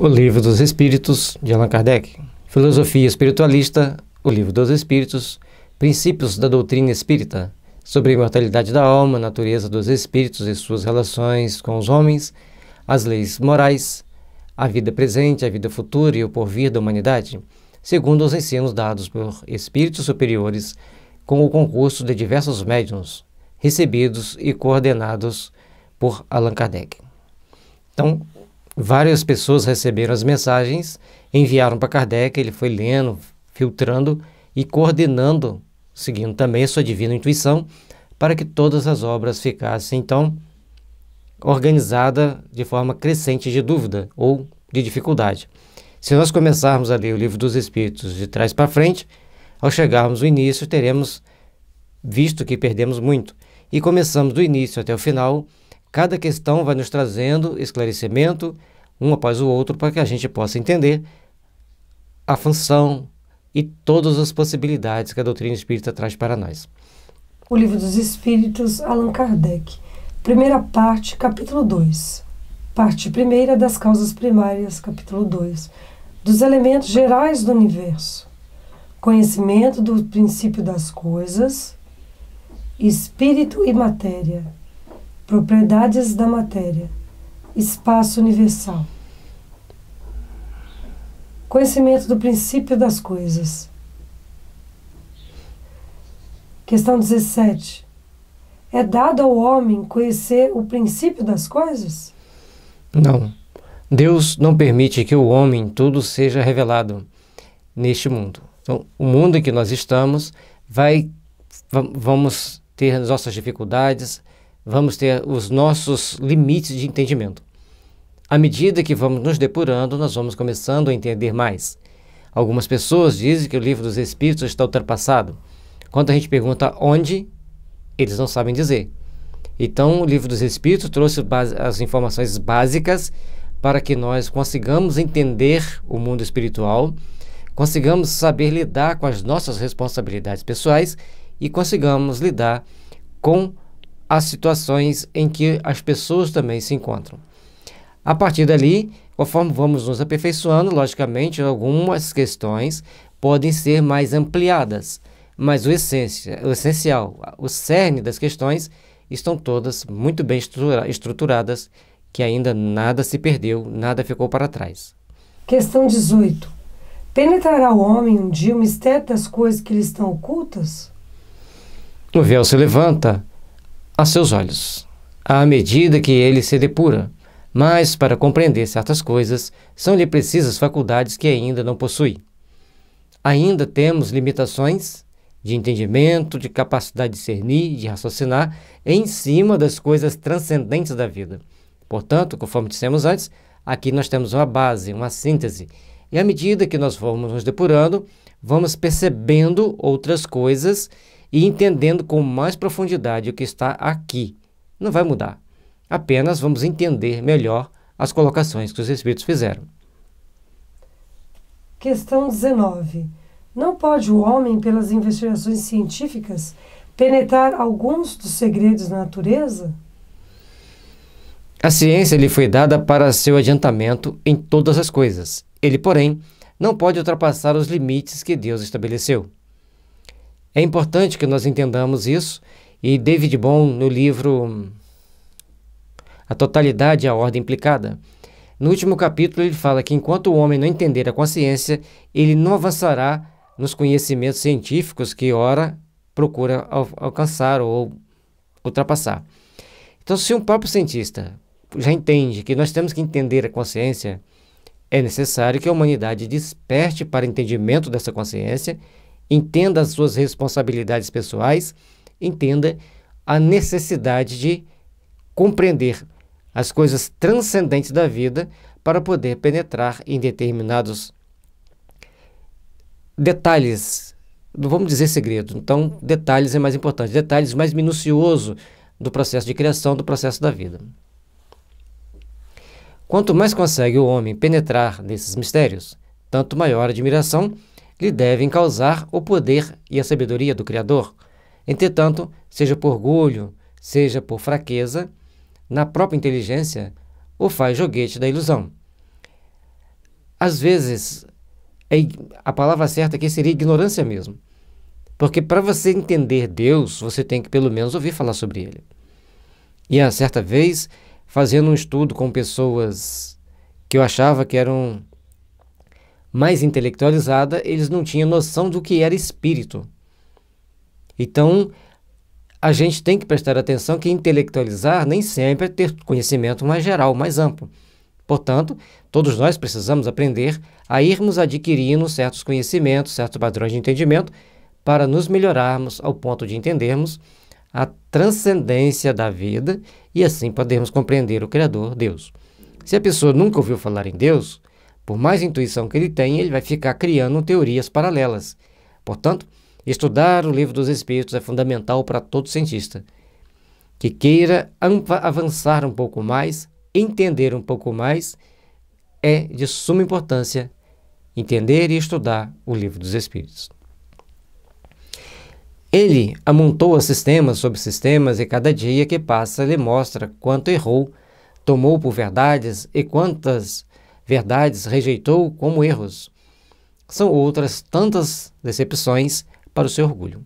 O Livro dos Espíritos, de Allan Kardec. Filosofia Espiritualista, O Livro dos Espíritos. Princípios da Doutrina Espírita, sobre a imortalidade da alma, natureza dos espíritos e suas relações com os homens, as leis morais, a vida presente, a vida futura e o porvir da humanidade, segundo os ensinos dados por espíritos superiores com o concurso de diversos médiuns, recebidos e coordenados por Allan Kardec. Então, Várias pessoas receberam as mensagens, enviaram para Kardec, ele foi lendo, filtrando e coordenando, seguindo também sua divina intuição, para que todas as obras ficassem então organizada de forma crescente de dúvida ou de dificuldade. Se nós começarmos a ler o Livro dos Espíritos de trás para frente, ao chegarmos ao início, teremos visto que perdemos muito. E começamos do início até o final, Cada questão vai nos trazendo esclarecimento, um após o outro, para que a gente possa entender a função e todas as possibilidades que a doutrina espírita traz para nós. O Livro dos Espíritos, Allan Kardec. Primeira parte, capítulo 2. Parte primeira das causas primárias, capítulo 2. Dos elementos gerais do universo. Conhecimento do princípio das coisas, espírito e matéria Propriedades da matéria. Espaço universal. Conhecimento do princípio das coisas. Questão 17. É dado ao homem conhecer o princípio das coisas? Não. Deus não permite que o homem tudo seja revelado neste mundo. Então, o mundo em que nós estamos vai vamos ter nossas dificuldades, vamos ter os nossos limites de entendimento. À medida que vamos nos depurando, nós vamos começando a entender mais. Algumas pessoas dizem que o livro dos Espíritos está ultrapassado. Quando a gente pergunta onde, eles não sabem dizer. Então, o livro dos Espíritos trouxe as informações básicas para que nós consigamos entender o mundo espiritual, consigamos saber lidar com as nossas responsabilidades pessoais e consigamos lidar com as situações em que as pessoas também se encontram. A partir dali, conforme vamos nos aperfeiçoando, logicamente, algumas questões podem ser mais ampliadas, mas o, essência, o essencial, o cerne das questões estão todas muito bem estruturadas, que ainda nada se perdeu, nada ficou para trás. Questão 18. Penetrará o homem um dia o mistério das coisas que lhe estão ocultas? O véu se levanta a seus olhos, à medida que ele se depura. Mas, para compreender certas coisas, são-lhe precisas faculdades que ainda não possui. Ainda temos limitações de entendimento, de capacidade de discernir, de raciocinar em cima das coisas transcendentes da vida. Portanto, conforme dissemos antes, aqui nós temos uma base, uma síntese. E à medida que nós vamos nos depurando, vamos percebendo outras coisas e entendendo com mais profundidade o que está aqui. Não vai mudar. Apenas vamos entender melhor as colocações que os Espíritos fizeram. Questão 19. Não pode o homem, pelas investigações científicas, penetrar alguns dos segredos da natureza? A ciência lhe foi dada para seu adiantamento em todas as coisas. Ele, porém, não pode ultrapassar os limites que Deus estabeleceu. É importante que nós entendamos isso e David Bohm, no livro A Totalidade e a Ordem Implicada, no último capítulo ele fala que enquanto o homem não entender a consciência, ele não avançará nos conhecimentos científicos que ora procura al alcançar ou ultrapassar. Então, se um próprio cientista já entende que nós temos que entender a consciência, é necessário que a humanidade desperte para entendimento dessa consciência entenda as suas responsabilidades pessoais, entenda a necessidade de compreender as coisas transcendentes da vida para poder penetrar em determinados detalhes, não vamos dizer segredo, então detalhes é mais importante, detalhes mais minucioso do processo de criação, do processo da vida. Quanto mais consegue o homem penetrar nesses mistérios, tanto maior a admiração lhe devem causar o poder e a sabedoria do Criador. Entretanto, seja por orgulho, seja por fraqueza, na própria inteligência, o faz joguete da ilusão. Às vezes, é a palavra certa aqui seria ignorância mesmo. Porque para você entender Deus, você tem que pelo menos ouvir falar sobre ele. E a certa vez, fazendo um estudo com pessoas que eu achava que eram mais intelectualizada, eles não tinham noção do que era espírito. Então, a gente tem que prestar atenção que intelectualizar nem sempre é ter conhecimento mais geral, mais amplo. Portanto, todos nós precisamos aprender a irmos adquirindo certos conhecimentos, certos padrões de entendimento, para nos melhorarmos ao ponto de entendermos a transcendência da vida e assim podermos compreender o Criador, Deus. Se a pessoa nunca ouviu falar em Deus, por mais intuição que ele tenha, ele vai ficar criando teorias paralelas. Portanto, estudar o livro dos Espíritos é fundamental para todo cientista que queira avançar um pouco mais, entender um pouco mais, é de suma importância entender e estudar o livro dos Espíritos. Ele amontoa sistemas sobre sistemas e cada dia que passa ele mostra quanto errou, tomou por verdades e quantas verdades rejeitou como erros. São outras tantas decepções para o seu orgulho.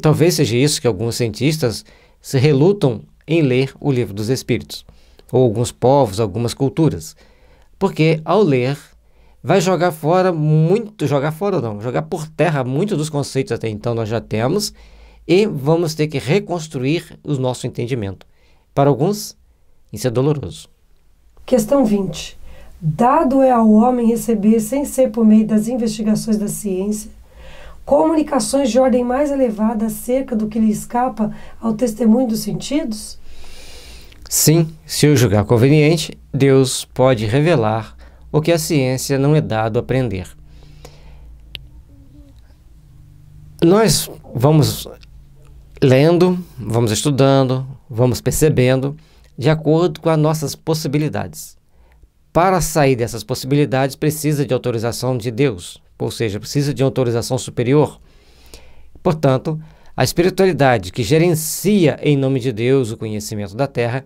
Talvez seja isso que alguns cientistas se relutam em ler o livro dos Espíritos, ou alguns povos, algumas culturas, porque ao ler vai jogar fora muito, jogar fora não, jogar por terra muitos dos conceitos até então nós já temos e vamos ter que reconstruir o nosso entendimento. Para alguns, isso é doloroso. Questão 20. Dado é ao homem receber, sem ser por meio das investigações da ciência, comunicações de ordem mais elevada acerca do que lhe escapa ao testemunho dos sentidos? Sim, se o julgar conveniente, Deus pode revelar o que a ciência não é dado aprender. Nós vamos lendo, vamos estudando, vamos percebendo de acordo com as nossas possibilidades. Para sair dessas possibilidades, precisa de autorização de Deus, ou seja, precisa de autorização superior. Portanto, a espiritualidade que gerencia em nome de Deus o conhecimento da terra,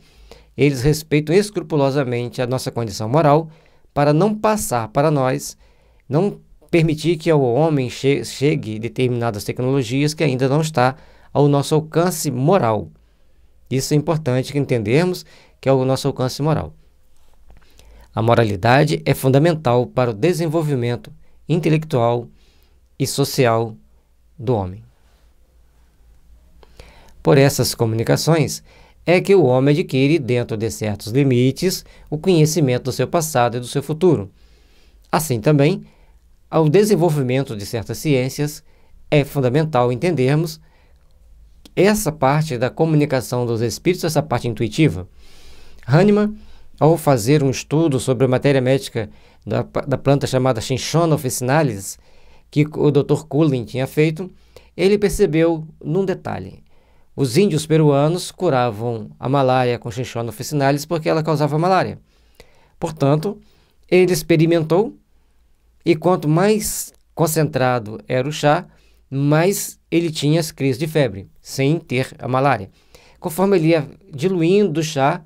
eles respeitam escrupulosamente a nossa condição moral para não passar para nós, não permitir que ao homem che chegue determinadas tecnologias que ainda não está ao nosso alcance moral. Isso é importante que entendermos que é o nosso alcance moral. A moralidade é fundamental para o desenvolvimento intelectual e social do homem. Por essas comunicações é que o homem adquire, dentro de certos limites, o conhecimento do seu passado e do seu futuro. Assim também, ao desenvolvimento de certas ciências, é fundamental entendermos essa parte da comunicação dos espíritos, essa parte intuitiva, Hahnemann, ao fazer um estudo sobre a matéria médica da, da planta chamada Chinchona officinalis, que o Dr. Cullen tinha feito, ele percebeu num detalhe. Os índios peruanos curavam a malária com Chinchona officinalis porque ela causava malária. Portanto, ele experimentou e quanto mais concentrado era o chá, mas ele tinha as crises de febre, sem ter a malária. Conforme ele ia diluindo o chá,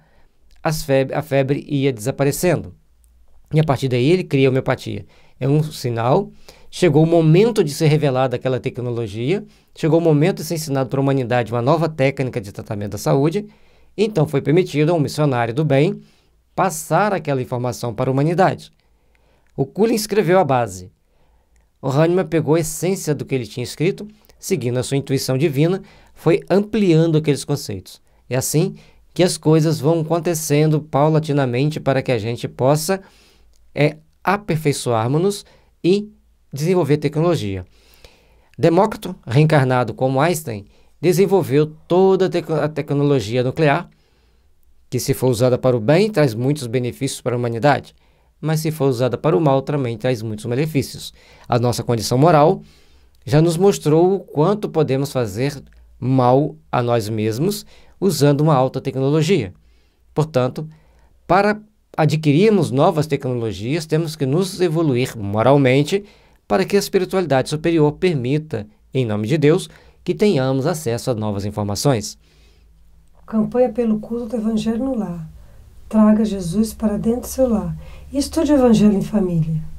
febre, a febre ia desaparecendo. E a partir daí ele cria homeopatia. É um sinal. Chegou o momento de ser revelada aquela tecnologia, chegou o momento de ser ensinado para a humanidade uma nova técnica de tratamento da saúde. Então foi permitido a um missionário do bem passar aquela informação para a humanidade. O Cullen escreveu a base, o Hahnemann pegou a essência do que ele tinha escrito, seguindo a sua intuição divina, foi ampliando aqueles conceitos. É assim que as coisas vão acontecendo paulatinamente para que a gente possa é, aperfeiçoarmos-nos e desenvolver tecnologia. Demócrito, reencarnado como Einstein, desenvolveu toda a, te a tecnologia nuclear, que se for usada para o bem, traz muitos benefícios para a humanidade mas se for usada para o mal, também traz muitos benefícios. A nossa condição moral já nos mostrou o quanto podemos fazer mal a nós mesmos usando uma alta tecnologia. Portanto, para adquirirmos novas tecnologias, temos que nos evoluir moralmente para que a espiritualidade superior permita, em nome de Deus, que tenhamos acesso a novas informações. Campanha pelo culto do Evangelho no Lar. Traga Jesus para dentro do seu lar Estude o Evangelho em família.